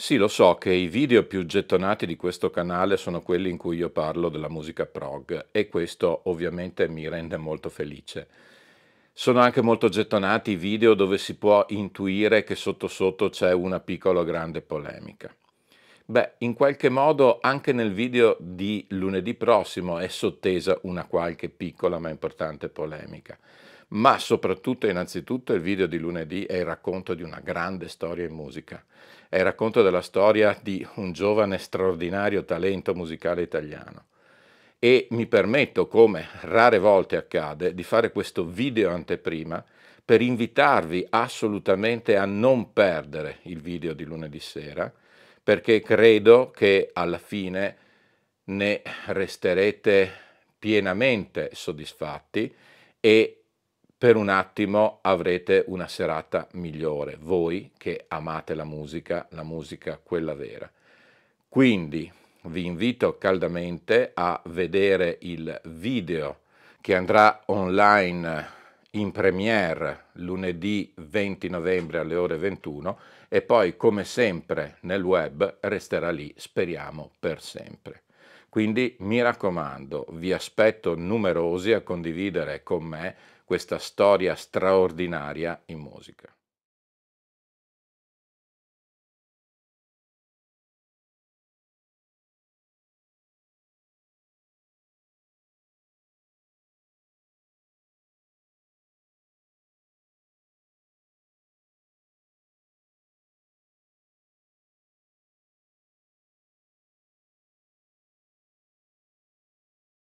Sì, lo so che i video più gettonati di questo canale sono quelli in cui io parlo della musica prog e questo ovviamente mi rende molto felice. Sono anche molto gettonati i video dove si può intuire che sotto sotto c'è una piccola o grande polemica. Beh, in qualche modo anche nel video di lunedì prossimo è sottesa una qualche piccola ma importante polemica ma soprattutto e innanzitutto il video di lunedì è il racconto di una grande storia in musica. È il racconto della storia di un giovane straordinario talento musicale italiano. E mi permetto, come rare volte accade, di fare questo video anteprima per invitarvi assolutamente a non perdere il video di lunedì sera perché credo che alla fine ne resterete pienamente soddisfatti e per un attimo avrete una serata migliore, voi che amate la musica, la musica quella vera. Quindi vi invito caldamente a vedere il video che andrà online in premiere lunedì 20 novembre alle ore 21 e poi come sempre nel web resterà lì, speriamo, per sempre. Quindi mi raccomando, vi aspetto numerosi a condividere con me questa storia straordinaria in musica.